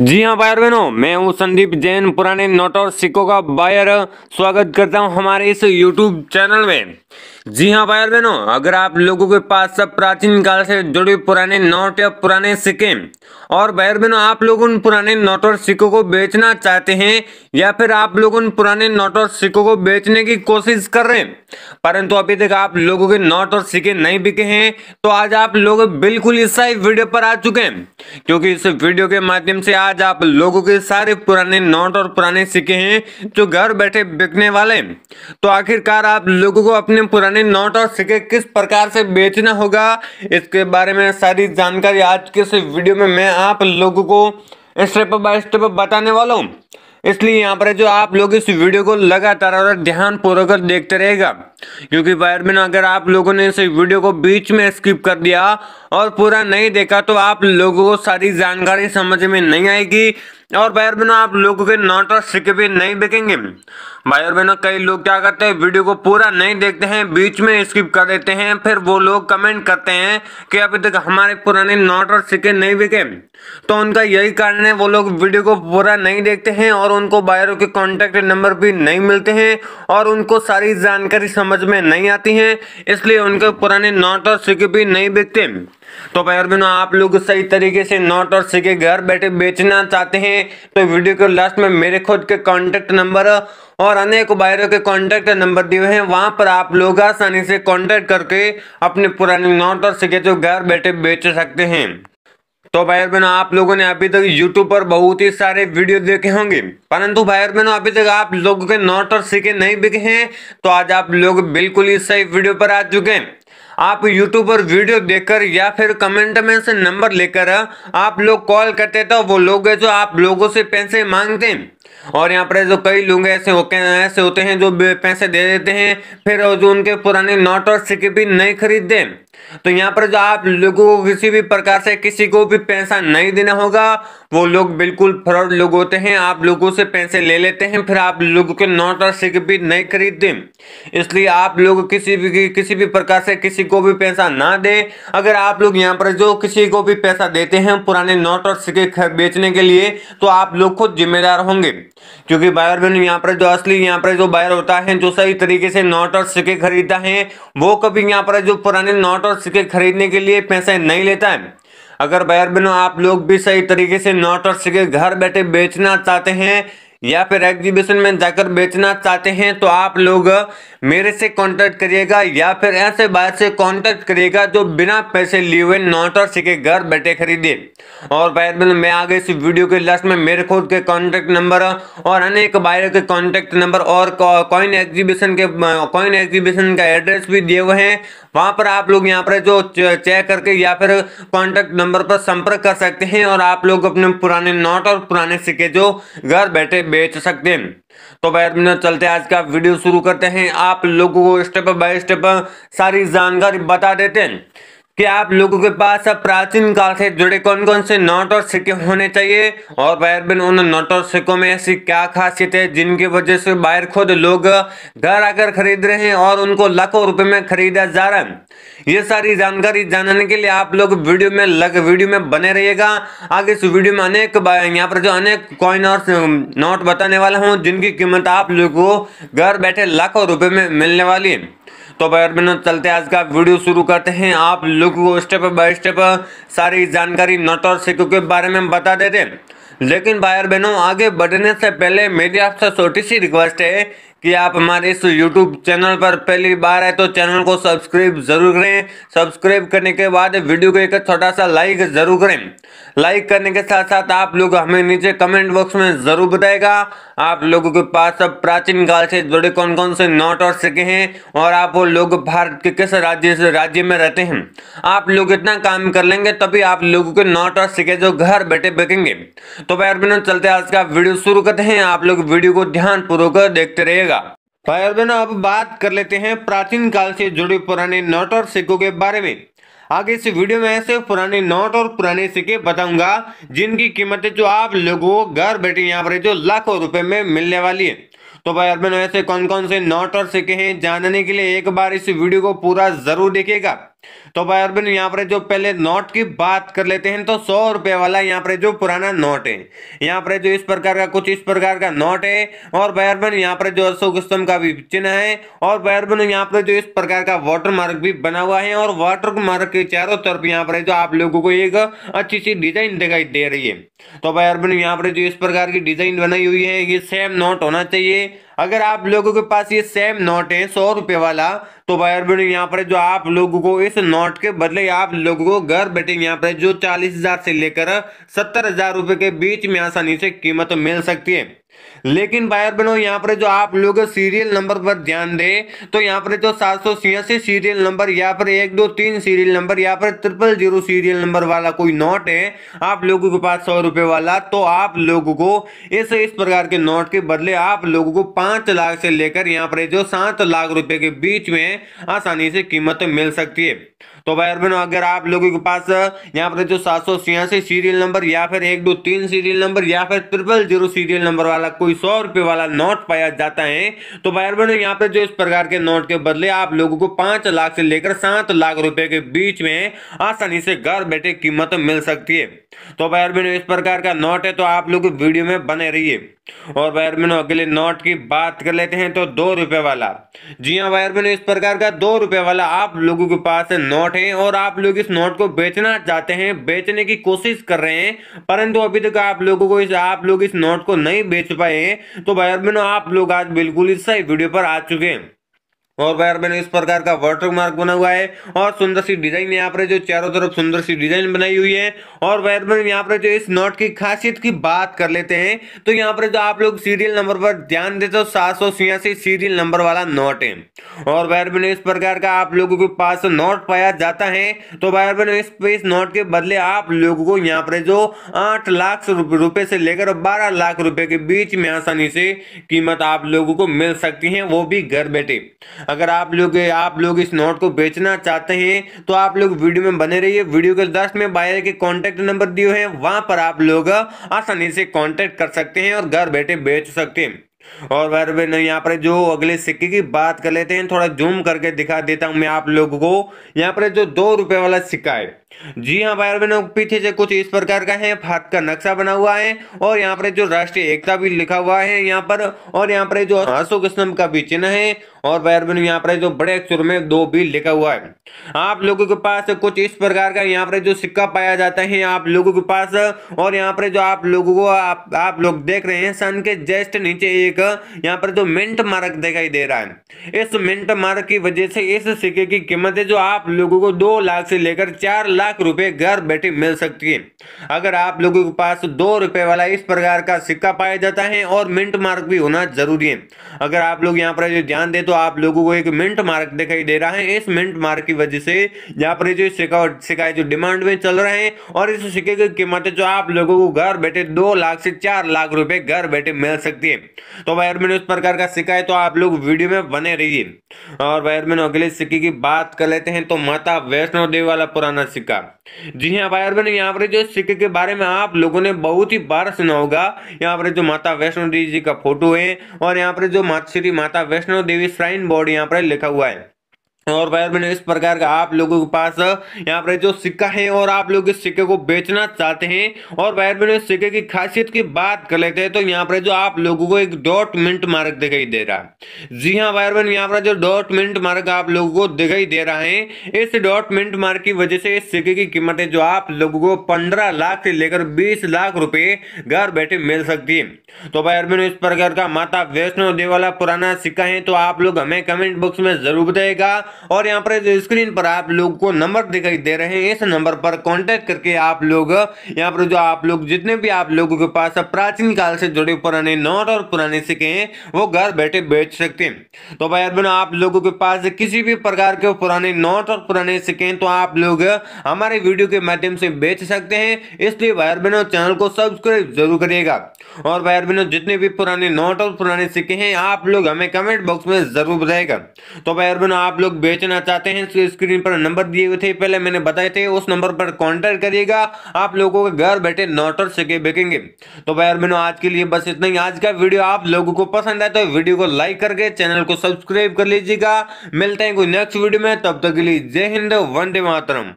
जी हाँ बायर बहनों मैं हूँ संदीप जैन पुराने नोट और सिक्कों का बायर स्वागत करता हूँ हमारे इस यूट्यूब चैनल में जी हाँ भाई बहनों अगर आप लोगों के पास सब प्राचीन काल से जुड़े पुराने नोट या पुराने सिक्के और भाई बहनों आप लोग उन पुराने नोट और सिक्कों को बेचना चाहते हैं या फिर आप लोग उन पुराने नोट और सिक्कों को बेचने की कोशिश कर रहे हैं परंतु अभी तक आप लोगों के नोट और सिक्के नहीं बिके हैं तो आज आप लोग बिल्कुल इस वीडियो पर आ चुके हैं क्योंकि इस वीडियो के माध्यम से आज आप लोगों के सारे पुराने नोट और पुराने सिक्के हैं जो घर बैठे बिकने वाले तो आखिरकार आप लोगों को अपने पुराने यानी नोट और सिक्के किस प्रकार से बेचना होगा इसके बारे में सारी जानकारी आज के इस वीडियो में मैं आप लोगों को स्टेप बाय स्टेप बताने वाला हूँ इसलिए यहाँ पर जो आप लोग इस वीडियो को लगातार और ध्यान पूर्वक देखते रहेगा क्योंकि बाहर में अगर आप लोगों ने इस वीडियो को बीच में स्किप कर दिया और पूरा नहीं देखा तो आप लोगों को सारी जानकारी समझ में नहीं आएगी और बाहर में आप लोगों के नोट और सिक्के भी नहीं बिकेंगे भाई और बहनों कई लोग क्या करते हैं वीडियो को पूरा नहीं देखते हैं बीच में स्किप कर देते हैं फिर वो लोग कमेंट करते हैं कि अभी तक हमारे पुराने नोट और सिक्के नहीं बिके तो उनका यही कारण है वो लोग वीडियो को पूरा नहीं देखते हैं और उनको बायरों के कॉन्टैक्ट नंबर भी नहीं मिलते हैं और उनको सारी जानकारी समझ में नहीं आती है इसलिए उनके पुराने नोट और सिक्के भी नहीं बिकते तो भाई और बहनों आप लोग सही तरीके से नोट और सिक्के घर बैठे बेचना चाहते हैं तो वीडियो को लास्ट में मेरे खुद के कॉन्टेक्ट नंबर और ने कुबायरों के कॉन्टैक्ट नंबर दिए हैं वहाँ पर आप लोग आसानी से कॉन्टैक्ट करके अपने पुराने नोट और सिक्के जो घर बैठे बेच सकते हैं तो भाई बहनों आप लोगों ने अभी तक YouTube पर बहुत ही सारे वीडियो देखे होंगे परंतु भाई बहनों अभी तक आप लोगों के नोट और सिक्के नहीं बिके हैं तो आज आप लोग बिल्कुल ही सही वीडियो पर आ चुके हैं आप YouTube पर वीडियो देखकर या फिर कमेंट में से नंबर लेकर आप लोग कॉल करते तो वो लोग जो आप लोगों से पैसे मांगते हैं और यहाँ पर जो कई लोग ऐसे ऐसे होते हैं जो पैसे दे देते हैं फिर जो उनके पुराने नोट और सिक्के भी नहीं खरीदते तो यहाँ पर जो आप लोगों को किसी भी प्रकार से किसी को भी पैसा नहीं देना होगा वो लोग बिल्कुल फ्रॉड लोग होते हैं आप लोगों से पैसे ले लेते हैं फिर आप लोगों के नोट और सिक्के भी नहीं खरीदते इसलिए आप लोग किसी भी किसी भी प्रकार से किसी को भी पैसा ना दे अगर आप लोग यहाँ पर जो किसी को भी पैसा देते हैं पुराने नोट और सिक्के बेचने के लिए तो आप लोग खुद जिम्मेदार होंगे क्योंकि बायर बहन यहाँ पर जो असली यहाँ पर जो बायर होता है जो सही तरीके से नोट और सिक्के खरीदता है वो कभी यहाँ पर जो पुराने नोट और सिक्के खरीदने के लिए पैसे नहीं लेता है अगर बैर बिना आप लोग भी सही तरीके से नोट और सिक्के घर बैठे बेचना चाहते हैं या फिर एग्जीबिशन में जाकर बेचना चाहते हैं तो आप लोग मेरे से कांटेक्ट करिएगा या फिर ऐसे बाहर से कांटेक्ट करिएगा जो बिना पैसे लिए हुए नोट और सिक्के घर बैठे खरीदे और भाई बहन मैं आगे इस वीडियो के लास्ट में मेरे खुद के कांटेक्ट नंबर और अनेक बायरों के कांटेक्ट नंबर और कॉइन एग्जीबिशन के कॉइन एग्जीबिशन का एड्रेस भी दिए हुए हैं वहाँ पर आप लोग यहाँ पर जो चेक करके या फिर कॉन्टैक्ट नंबर पर संपर्क कर सकते हैं और आप लोग अपने पुराने नोट और पुराने सिक्के जो घर बैठे बेच सकते हैं तो बैर चलते आज का वीडियो शुरू करते हैं आप लोगों को स्टेप बाय स्टेप सारी जानकारी बता देते हैं कि आप लोगों के पास अब प्राचीन काल से जुड़े कौन कौन से नोट और सिक्के होने चाहिए और बाहर बिन उन नोट और सिक्कों में ऐसी क्या खासियत है जिनकी वजह से बाहर खुद लोग घर आकर खरीद रहे हैं और उनको लाखों रुपए में खरीदा जा रहा है ये सारी जानकारी जानने के लिए आप लोग वीडियो में लग वीडियो में बने रहिएगा आगे इस वीडियो में अनेक यहाँ पर जो अनेक कॉइन और नोट बताने वाला हूँ जिनकी कीमत आप लोग को घर बैठे लाखों रुपये में मिलने वाली है तो बैर बहनों चलते आज का वीडियो शुरू करते हैं आप लुक को स्टेप बाय स्टेप सारी जानकारी नोट और सिक्को के बारे में बता देते लेकिन भाई बहनों आगे बढ़ने से पहले मेरी आपसे छोटी सी रिक्वेस्ट है कि आप हमारे इस यूट्यूब चैनल पर पहली बार है तो चैनल को सब्सक्राइब जरूर करें सब्सक्राइब करने के बाद वीडियो को एक छोटा सा लाइक जरूर करें लाइक करने के साथ साथ आप लोग हमें नीचे कमेंट बॉक्स में जरूर बताएगा आप लोगों के पास अब प्राचीन काल से जुड़े कौन कौन से नोट और सिक्के हैं और आप वो लोग भारत के किस राज्य से राज्य में रहते हैं आप लोग इतना काम कर लेंगे तभी आप लोगों के नोट और सिक्के जो घर बैठे बिकेंगे तो पैर बिना चलते आज का वीडियो शुरू करते हैं आप लोग वीडियो को ध्यानपूर्वक देखते रहेगा भाई अब बात कर लेते हैं प्राचीन काल से जुड़े पुराने नोट और सिक्कों के बारे में आगे इस वीडियो में ऐसे पुराने नोट और पुराने सिक्के बताऊंगा जिनकी कीमतें जो आप लोगों को घर बैठे यहाँ पर जो लाखों रुपए में मिलने वाली है तो भाई अरबिन ऐसे कौन कौन से नोट और सिक्के हैं जानने के लिए एक बार इस वीडियो को पूरा जरूर देखेगा तो भाई अरबिन यहाँ पर जो पहले नोट की बात कर लेते हैं तो सौ रुपए वाला यहाँ पर जो पुराना नोट है यहाँ पर जो इस प्रकार का कुछ इस प्रकार का नोट है और भाई अरबिन यहाँ पर जो अशोक स्तंभ का भी चिन्ह है और भाई अरबिन यहाँ पर जो इस प्रकार का वाटर मार्क भी बना हुआ है और वाटर मार्क के चारों तरफ यहाँ पर जो आप लोगों को एक अच्छी सी डिजाइन दिखाई दे रही है तो भाई अरबिन यहाँ पर जो इस प्रकार की डिजाइन बनाई हुई है ये सेम नोट होना चाहिए अगर आप लोगों के पास ये सेम नोट है सौ रुपए वाला तो बायर यहाँ पर जो आप लोगों को इस नोट के बदले आप लोगों को घर बैठे यहाँ पर जो चालीस हजार से लेकर सत्तर हजार रुपए के बीच में आसानी से कीमत मिल सकती है लेकिन बायर बनो यहाँ पर जो आप लोग सीरियल नंबर पर ध्यान दें तो यहाँ पर जो सात सौ छियासी सीरियल नंबर यहाँ पर एक दो तीन सीरियल नंबर यहाँ पर ट्रिपल जीरो सीरियल नंबर वाला कोई नोट है आप लोगों के पास सौ रुपए वाला तो आप लोगों को इस इस प्रकार के नोट के बदले आप लोगों को पांच लाख से लेकर यहाँ पर जो सात लाख रुपए के बीच में आसानी से कीमत मिल सकती है तो भाई बनो अगर आप लोगों के पास यहाँ पर जो सात सौ छियासी सीरियल नंबर या फिर एक दो तीन सीरियल नंबर या फिर ट्रिपल जीरो सीरियल नंबर वाला वाला कोई सौ रुपए वाला नोट पाया जाता है तो भाई बहनों यहाँ पर जो इस प्रकार के नोट के बदले आप लोगों को पांच लाख से लेकर सात लाख रुपए के बीच में आसानी से घर बैठे कीमत मिल सकती है तो भाई बहनों इस प्रकार का नोट है तो आप लोग वीडियो में बने रहिए और वायर बहनों अगले नोट की बात कर लेते हैं तो दो रुपए वाला जी हाँ वायर बहनों इस प्रकार का दो रुपए वाला आप लोगों के पास नोट है और आप लोग इस नोट को बेचना चाहते हैं बेचने की कोशिश कर रहे हैं परंतु अभी तक आप लोगों को इस आप लोग इस नोट को नहीं बेच पाए हैं तो भाई आप लोग आज बिल्कुल इस सही वीडियो पर आ चुके हैं और बाहर मैंने इस प्रकार का वाटर मार्क बना हुआ है और सुंदर सी डिजाइन यहाँ पर जो चारों तरफ सुंदर सी डिजाइन बनाई हुई है और बाहर मैंने यहाँ पर जो इस नोट की खासियत की बात कर लेते हैं तो यहाँ पर जो आप लोग सीरियल नंबर पर ध्यान देते हो सात सीरियल नंबर वाला नोट है और बाहर मैंने इस प्रकार का आप लोगों के पास नोट पाया जाता है तो बाहर मैंने इस, इस नोट के बदले आप लोगों को यहाँ पर जो आठ लाख रुपए से लेकर बारह लाख रुपए के बीच में आसानी से कीमत आप लोगों को मिल सकती है वो भी घर बैठे अगर आप लोग आप लोग इस नोट को बेचना चाहते हैं तो आप लोग वीडियो में बने रहिए वीडियो के दस में बायर के कॉन्टैक्ट नंबर दिए हैं वहाँ पर आप लोग आसानी से कॉन्टैक्ट कर सकते हैं और घर बैठे बेच सकते हैं और वह यहाँ पर जो अगले सिक्के की बात कर लेते हैं थोड़ा जूम करके दिखा देता हूँ मैं आप लोगों को यहाँ पर जो दो रुपए वाला सिक्का है जी हाँ भाई बहनों पीछे से कुछ इस प्रकार का है भारत का नक्शा बना हुआ है और यहाँ पर जो राष्ट्रीय एकता भी लिखा हुआ है यहाँ पर और यहाँ पर जो अशोक स्तंभ का भी चिन्ह है और भाई बहनों यहाँ पर जो बड़े अक्षर में दो भी लिखा हुआ है आप लोगों के पास कुछ इस प्रकार का यहाँ पर जो सिक्का पाया जाता है आप लोगों के पास और यहाँ पर जो आप लोगों को आप, आप लोग देख रहे हैं सन के जस्ट नीचे एक यहाँ पर जो मिंट मार्क दिखाई दे रहा है इस मिंट मार्क की वजह से इस सिक्के की कीमत है जो आप लोगों को दो लाख से लेकर चार लाख रुपए घर बैठे मिल सकती है अगर आप लोगों के पास दो रुपए वाला इस प्रकार का सिक्का पाया जाता है और मिंट मार्क भी होना जरूरी है अगर आप लोग यहाँ पर जो ध्यान दें तो आप लोगों को एक मिंट मार्क दिखाई दे रहा है इस मिंट मार्क की वजह से यहाँ पर जो सिक्का सिक्का जो डिमांड में चल रहे हैं और इस सिक्के की कीमत जो आप लोगों को घर बैठे दो लाख से चार लाख रुपए घर बैठे मिल सकती है तो वायर मैंने उस प्रकार का सिक्का है तो आप लोग वीडियो में बने रहिए और वायर अगले सिक्के की बात कर लेते हैं तो माता वैष्णो देवी वाला पुराना सिक्का सिक्का जी हाँ भाई बहन यहाँ पर जो सिक्के के बारे में आप लोगों ने बहुत ही बार सुना होगा यहाँ पर जो माता वैष्णो देवी जी का फोटो है और यहाँ पर जो श्री माता वैष्णो देवी श्राइन बोर्ड यहाँ पर लिखा हुआ है और भाई मैंने इस प्रकार का आप लोगों के पास यहाँ पर जो सिक्का है और आप लोग इस सिक्के को बेचना चाहते हैं और भाई मैंने सिक्के की खासियत की बात कर लेते हैं तो यहाँ पर जो आप लोगों को एक डॉट मिनट मार्क दिखाई दे रहा है जी हाँ भाई मैन यहाँ पर जो डॉट मिनट मार्क आप लोगों को दिखाई दे रहा है इस डॉट मिंट मार्क की वजह से इस सिक्के की कीमत है जो आप लोगों को पंद्रह लाख से लेकर बीस लाख रुपए घर बैठे मिल सकती है तो भाई मैन इस प्रकार का माता वैष्णो देवाला पुराना सिक्का है तो आप लोग हमें कमेंट बॉक्स में जरूर बताएगा और यहाँ पर स्क्रीन पर आप लोग को नंबर दिखाई दे रहे हैं इस नंबर पर कॉन्टेक्ट करके आप लोग यहाँ पर जो आप लोग जितने भी आप लोगों के पास प्राचीन काल से जुड़े पुराने नोट और पुराने सिक्के हैं वो घर बैठे बेच सकते हैं तो भाई अरबिन आप लोगों के पास किसी भी प्रकार के पुराने नोट और पुराने सिक्के हैं तो आप लोग हमारे वीडियो के माध्यम से बेच सकते हैं इसलिए भाई अरबिनो चैनल को सब्सक्राइब जरूर करिएगा और भाई अरबिनो जितने भी पुराने नोट और पुराने सिक्के हैं आप लोग हमें कमेंट बॉक्स में जरूर बताएगा तो भाई अरबिनो आप लोग बेचना चाहते हैं स्क्रीन तो पर नंबर दिए हुए थे पहले मैंने बताए थे उस नंबर पर कॉन्टैक्ट करिएगा आप लोगों के घर बैठे नोटर से बेचेंगे तो भाई मैंने आज के लिए बस इतना ही आज का वीडियो आप लोगों को पसंद आए तो वीडियो को लाइक करके चैनल को सब्सक्राइब कर लीजिएगा मिलते हैं कोई नेक्स्ट वीडियो में तब तक के लिए जय हिंद वंदे मातरम